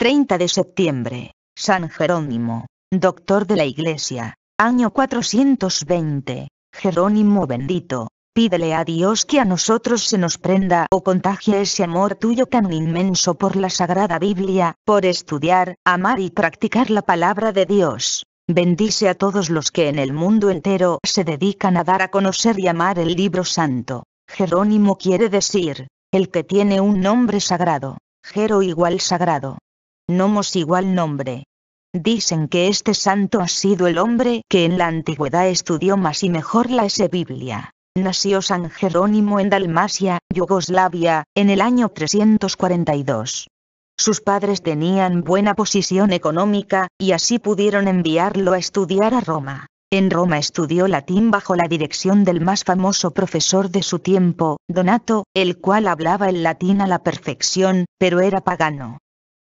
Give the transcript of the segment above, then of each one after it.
30 de septiembre, San Jerónimo, doctor de la Iglesia, año 420, Jerónimo bendito, pídele a Dios que a nosotros se nos prenda o contagie ese amor tuyo tan inmenso por la Sagrada Biblia, por estudiar, amar y practicar la palabra de Dios. Bendice a todos los que en el mundo entero se dedican a dar a conocer y amar el libro santo. Jerónimo quiere decir, el que tiene un nombre sagrado, Jero igual sagrado nomos igual nombre. Dicen que este santo ha sido el hombre que en la antigüedad estudió más y mejor la S Biblia. Nació San Jerónimo en Dalmacia, Yugoslavia, en el año 342. Sus padres tenían buena posición económica, y así pudieron enviarlo a estudiar a Roma. En Roma estudió latín bajo la dirección del más famoso profesor de su tiempo, Donato, el cual hablaba el latín a la perfección, pero era pagano.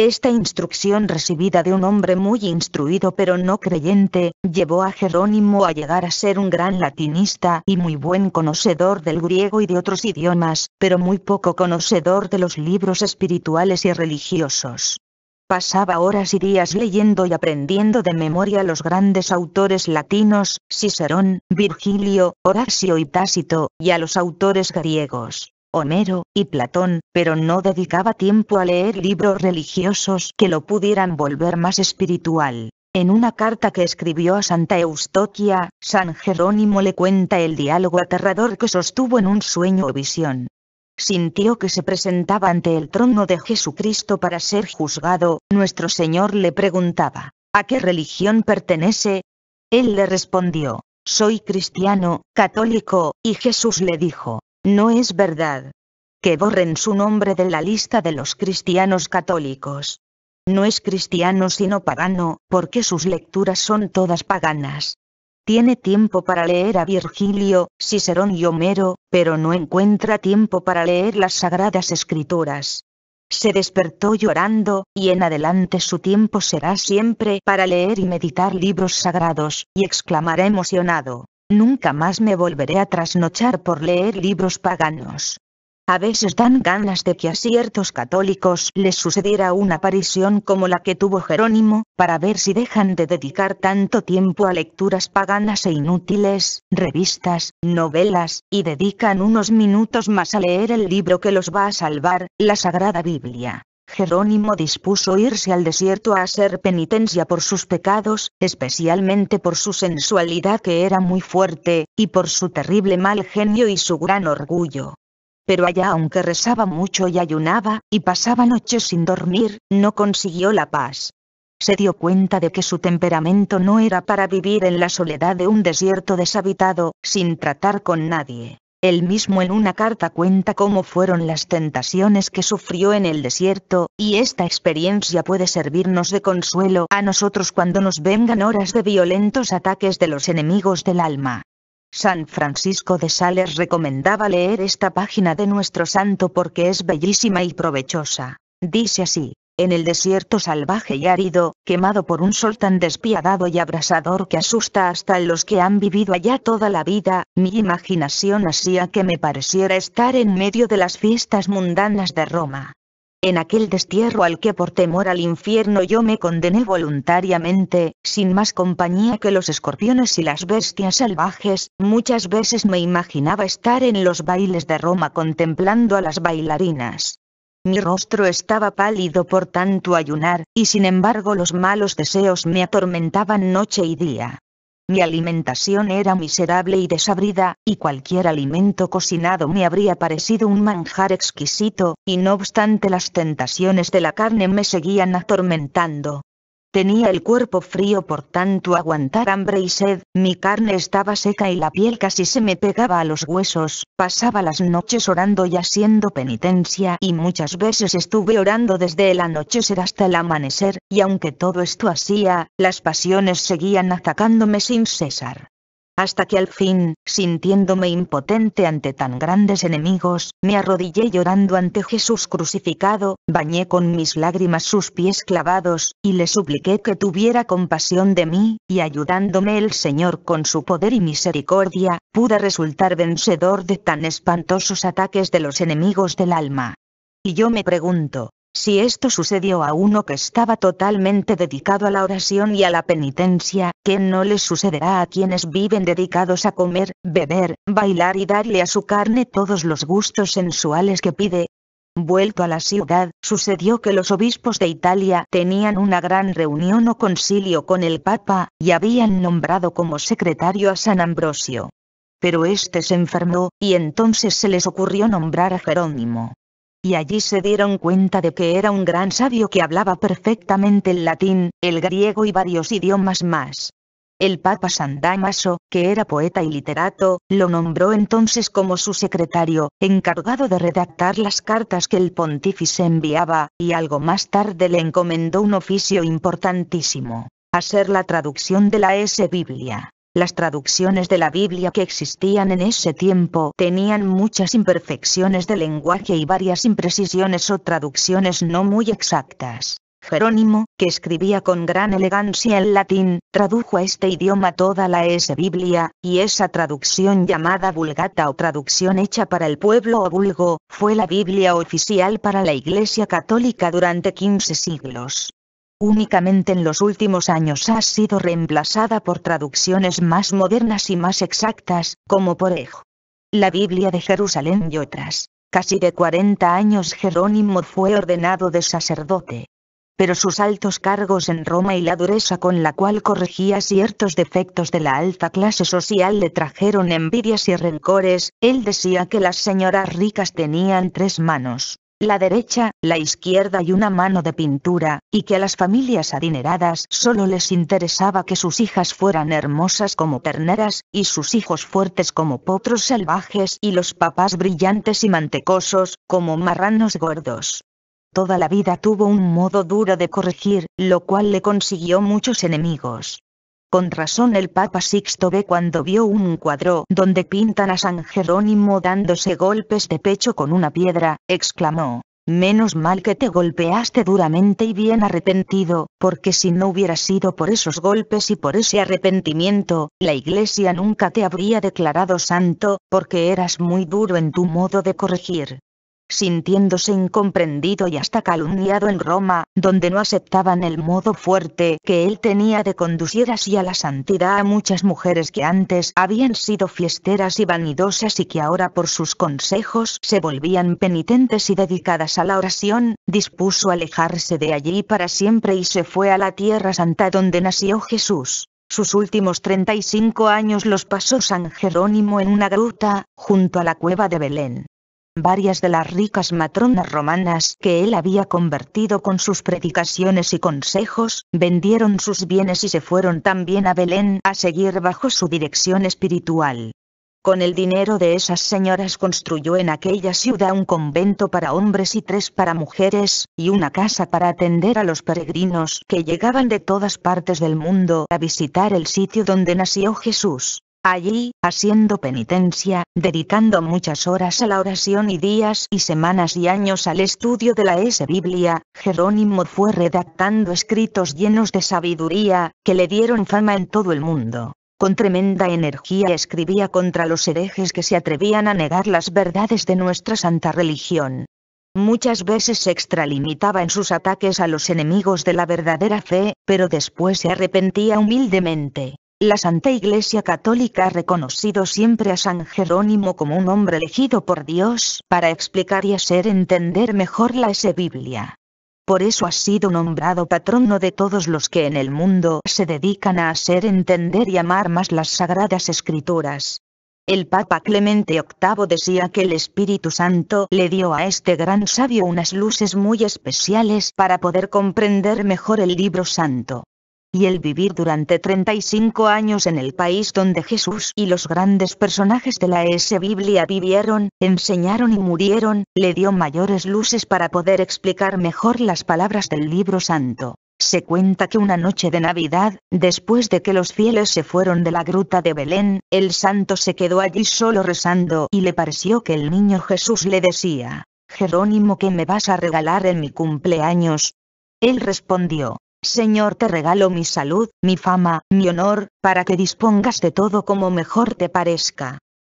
Esta instrucción recibida de un hombre muy instruido pero no creyente, llevó a Jerónimo a llegar a ser un gran latinista y muy buen conocedor del griego y de otros idiomas, pero muy poco conocedor de los libros espirituales y religiosos. Pasaba horas y días leyendo y aprendiendo de memoria los grandes autores latinos, Cicerón, Virgilio, Horacio y Tácito, y a los autores griegos. Homero, y Platón, pero no dedicaba tiempo a leer libros religiosos que lo pudieran volver más espiritual. En una carta que escribió a Santa Eustoquia, San Jerónimo le cuenta el diálogo aterrador que sostuvo en un sueño o visión. Sintió que se presentaba ante el trono de Jesucristo para ser juzgado, nuestro Señor le preguntaba, ¿a qué religión pertenece? Él le respondió, soy cristiano, católico, y Jesús le dijo, no es verdad. Que borren su nombre de la lista de los cristianos católicos. No es cristiano sino pagano, porque sus lecturas son todas paganas. Tiene tiempo para leer a Virgilio, Cicerón y Homero, pero no encuentra tiempo para leer las sagradas escrituras. Se despertó llorando, y en adelante su tiempo será siempre para leer y meditar libros sagrados, y exclamará emocionado, Nunca más me volveré a trasnochar por leer libros paganos. A veces dan ganas de que a ciertos católicos les sucediera una aparición como la que tuvo Jerónimo, para ver si dejan de dedicar tanto tiempo a lecturas paganas e inútiles, revistas, novelas, y dedican unos minutos más a leer el libro que los va a salvar, la Sagrada Biblia. Jerónimo dispuso irse al desierto a hacer penitencia por sus pecados, especialmente por su sensualidad que era muy fuerte, y por su terrible mal genio y su gran orgullo. Pero allá aunque rezaba mucho y ayunaba, y pasaba noches sin dormir, no consiguió la paz se dio cuenta de que su temperamento no era para vivir en la soledad de un desierto deshabitado, sin tratar con nadie. Él mismo en una carta cuenta cómo fueron las tentaciones que sufrió en el desierto, y esta experiencia puede servirnos de consuelo a nosotros cuando nos vengan horas de violentos ataques de los enemigos del alma. San Francisco de Sales recomendaba leer esta página de nuestro santo porque es bellísima y provechosa. Dice así en el desierto salvaje y árido, quemado por un sol tan despiadado y abrasador que asusta hasta a los que han vivido allá toda la vida, mi imaginación hacía que me pareciera estar en medio de las fiestas mundanas de Roma. En aquel destierro al que por temor al infierno yo me condené voluntariamente, sin más compañía que los escorpiones y las bestias salvajes, muchas veces me imaginaba estar en los bailes de Roma contemplando a las bailarinas. Mi rostro estaba pálido por tanto ayunar, y sin embargo los malos deseos me atormentaban noche y día. Mi alimentación era miserable y desabrida, y cualquier alimento cocinado me habría parecido un manjar exquisito, y no obstante las tentaciones de la carne me seguían atormentando, Tenía el cuerpo frío por tanto aguantar hambre y sed, mi carne estaba seca y la piel casi se me pegaba a los huesos, pasaba las noches orando y haciendo penitencia y muchas veces estuve orando desde el anochecer hasta el amanecer, y aunque todo esto hacía, las pasiones seguían atacándome sin cesar hasta que al fin, sintiéndome impotente ante tan grandes enemigos, me arrodillé llorando ante Jesús crucificado, bañé con mis lágrimas sus pies clavados, y le supliqué que tuviera compasión de mí, y ayudándome el Señor con su poder y misericordia, pude resultar vencedor de tan espantosos ataques de los enemigos del alma. Y yo me pregunto, si esto sucedió a uno que estaba totalmente dedicado a la oración y a la penitencia, ¿qué no les sucederá a quienes viven dedicados a comer, beber, bailar y darle a su carne todos los gustos sensuales que pide? Vuelto a la ciudad, sucedió que los obispos de Italia tenían una gran reunión o concilio con el Papa, y habían nombrado como secretario a San Ambrosio. Pero éste se enfermó, y entonces se les ocurrió nombrar a Jerónimo y allí se dieron cuenta de que era un gran sabio que hablaba perfectamente el latín, el griego y varios idiomas más. El Papa San Damaso, que era poeta y literato, lo nombró entonces como su secretario, encargado de redactar las cartas que el pontífice enviaba, y algo más tarde le encomendó un oficio importantísimo, hacer la traducción de la S. Biblia. Las traducciones de la Biblia que existían en ese tiempo tenían muchas imperfecciones de lenguaje y varias imprecisiones o traducciones no muy exactas. Jerónimo, que escribía con gran elegancia el latín, tradujo a este idioma toda la S Biblia, y esa traducción llamada Vulgata o traducción hecha para el pueblo o vulgo, fue la Biblia oficial para la Iglesia Católica durante 15 siglos. Únicamente en los últimos años ha sido reemplazada por traducciones más modernas y más exactas, como por Ej. La Biblia de Jerusalén y otras. Casi de 40 años Jerónimo fue ordenado de sacerdote. Pero sus altos cargos en Roma y la dureza con la cual corregía ciertos defectos de la alta clase social le trajeron envidias y rencores, él decía que las señoras ricas tenían tres manos, la derecha, la izquierda y una mano de pintura, y que a las familias adineradas solo les interesaba que sus hijas fueran hermosas como terneras, y sus hijos fuertes como potros salvajes y los papás brillantes y mantecosos, como marranos gordos. Toda la vida tuvo un modo duro de corregir, lo cual le consiguió muchos enemigos. Con razón el Papa Sixto ve cuando vio un cuadro donde pintan a San Jerónimo dándose golpes de pecho con una piedra, exclamó, Menos mal que te golpeaste duramente y bien arrepentido, porque si no hubiera sido por esos golpes y por ese arrepentimiento, la Iglesia nunca te habría declarado santo, porque eras muy duro en tu modo de corregir sintiéndose incomprendido y hasta calumniado en Roma, donde no aceptaban el modo fuerte que él tenía de conducir así a la santidad a muchas mujeres que antes habían sido fiesteras y vanidosas y que ahora por sus consejos se volvían penitentes y dedicadas a la oración, dispuso alejarse de allí para siempre y se fue a la tierra santa donde nació Jesús. Sus últimos 35 años los pasó San Jerónimo en una gruta, junto a la cueva de Belén varias de las ricas matronas romanas que él había convertido con sus predicaciones y consejos, vendieron sus bienes y se fueron también a Belén a seguir bajo su dirección espiritual. Con el dinero de esas señoras construyó en aquella ciudad un convento para hombres y tres para mujeres, y una casa para atender a los peregrinos que llegaban de todas partes del mundo a visitar el sitio donde nació Jesús. Allí, haciendo penitencia, dedicando muchas horas a la oración y días y semanas y años al estudio de la S. Biblia, Jerónimo fue redactando escritos llenos de sabiduría, que le dieron fama en todo el mundo. Con tremenda energía escribía contra los herejes que se atrevían a negar las verdades de nuestra santa religión. Muchas veces se extralimitaba en sus ataques a los enemigos de la verdadera fe, pero después se arrepentía humildemente. La Santa Iglesia Católica ha reconocido siempre a San Jerónimo como un hombre elegido por Dios para explicar y hacer entender mejor la S Biblia. Por eso ha sido nombrado patrono de todos los que en el mundo se dedican a hacer entender y amar más las sagradas escrituras. El Papa Clemente VIII decía que el Espíritu Santo le dio a este gran sabio unas luces muy especiales para poder comprender mejor el libro santo y el vivir durante 35 años en el país donde Jesús y los grandes personajes de la S Biblia vivieron, enseñaron y murieron, le dio mayores luces para poder explicar mejor las palabras del libro santo. Se cuenta que una noche de Navidad, después de que los fieles se fueron de la gruta de Belén, el santo se quedó allí solo rezando y le pareció que el niño Jesús le decía, Jerónimo, ¿qué me vas a regalar en mi cumpleaños? Él respondió, Señor te regalo mi salud, mi fama, mi honor, para que dispongas de todo como mejor te parezca.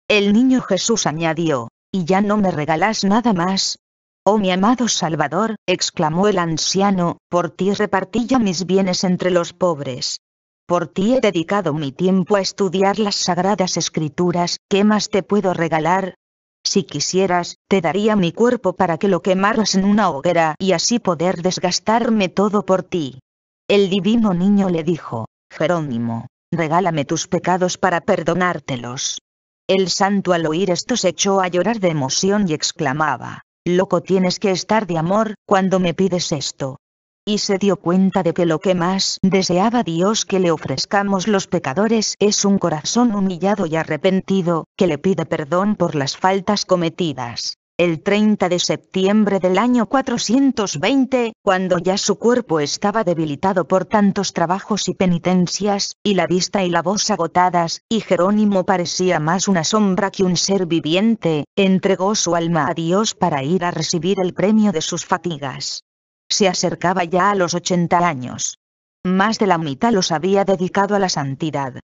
El niño Jesús añadió, ¿y ya no me regalas nada más? Oh mi amado Salvador, exclamó el anciano, por ti repartí ya mis bienes entre los pobres. Por ti he dedicado mi tiempo a estudiar las sagradas escrituras, ¿qué más te puedo regalar? Si quisieras, te daría mi cuerpo para que lo quemaras en una hoguera y así poder desgastarme todo por ti. El divino niño le dijo, Jerónimo, regálame tus pecados para perdonártelos. El santo al oír esto se echó a llorar de emoción y exclamaba, Loco tienes que estar de amor cuando me pides esto. Y se dio cuenta de que lo que más deseaba Dios que le ofrezcamos los pecadores es un corazón humillado y arrepentido, que le pide perdón por las faltas cometidas el 30 de septiembre del año 420, cuando ya su cuerpo estaba debilitado por tantos trabajos y penitencias, y la vista y la voz agotadas, y Jerónimo parecía más una sombra que un ser viviente, entregó su alma a Dios para ir a recibir el premio de sus fatigas. Se acercaba ya a los 80 años. Más de la mitad los había dedicado a la santidad.